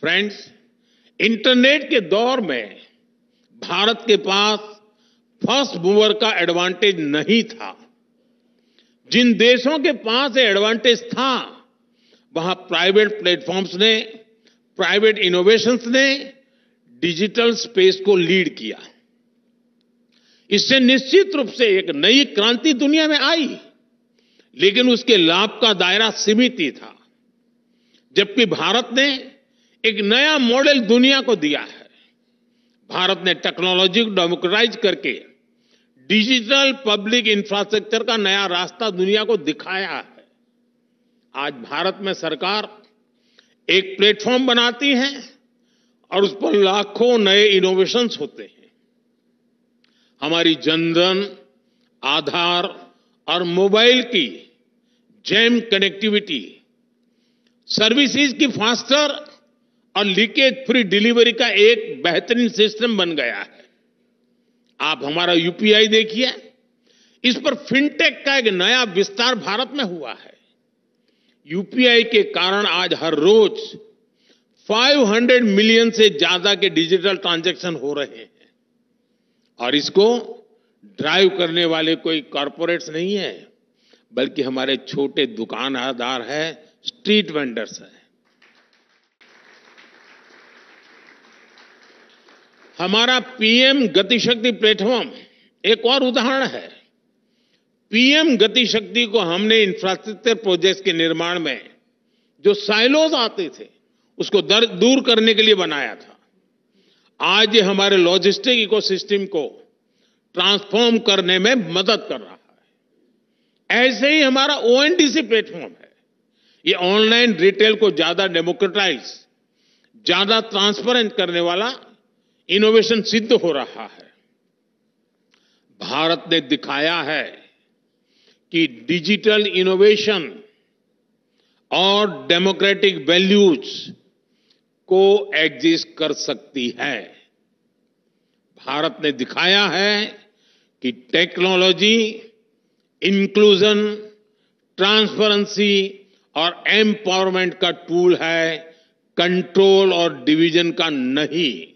friends internet के दौर में भारत के पास फर्स्ट मूवर का एडवांटेज नहीं था जिन देशों के पास एडवांटेज था वहां प्राइवेट प्लेटफॉर्म्स ने प्राइवेट इनोवेशंस ने डिजिटल स्पेस को लीड किया इससे निश्चित रूप से एक नई क्रांति दुनिया में आई लेकिन उसके लाभ का दायरा सीमित ही था जबकि भारत ने एक नया मॉडल दुनिया को दिया है भारत ने टेक्नोलॉजी को डेमोक्रेटाइज करके डिजिटल पब्लिक इंफ्रास्ट्रक्चर का नया रास्ता दुनिया को दिखाया है आज भारत में सरकार एक प्लेटफॉर्म बनाती है और उस पर लाखों नए इनोवेशंस होते हैं हमारी जनधन आधार और मोबाइल की जैम कनेक्टिविटी सर्विसेज की फास्टर और लीकेज फ्री डिलीवरी का एक बेहतरीन सिस्टम बन गया है आप हमारा यूपीआई देखिए इस पर फिनटेक का एक नया विस्तार भारत में हुआ है यूपीआई के कारण आज हर रोज 500 मिलियन से ज्यादा के डिजिटल ट्रांजैक्शन हो रहे हैं और इसको ड्राइव करने वाले कोई कॉरपोरेट्स नहीं है बल्कि हमारे छोटे दुकानदार है स्ट्रीट वेंडर्स हैं हमारा पीएम गतिशक्ति प्लेटफॉर्म एक और उदाहरण है पीएम गतिशक्ति को हमने इंफ्रास्ट्रक्चर प्रोजेक्ट के निर्माण में जो साइलोज आते थे उसको दर, दूर करने के लिए बनाया था आज ये हमारे लॉजिस्टिक इकोसिस्टम को ट्रांसफॉर्म करने में मदद कर रहा है ऐसे ही हमारा ओएनडीसी प्लेटफॉर्म है ये ऑनलाइन रिटेल को ज्यादा डेमोक्रेटाइज ज्यादा ट्रांसपेरेंट करने वाला इनोवेशन सिद्ध हो रहा है भारत ने दिखाया है कि डिजिटल इनोवेशन और डेमोक्रेटिक वैल्यूज को एग्जिस्ट कर सकती है भारत ने दिखाया है कि टेक्नोलॉजी इंक्लूजन ट्रांसपेरेंसी और एम्पावरमेंट का टूल है कंट्रोल और डिवीजन का नहीं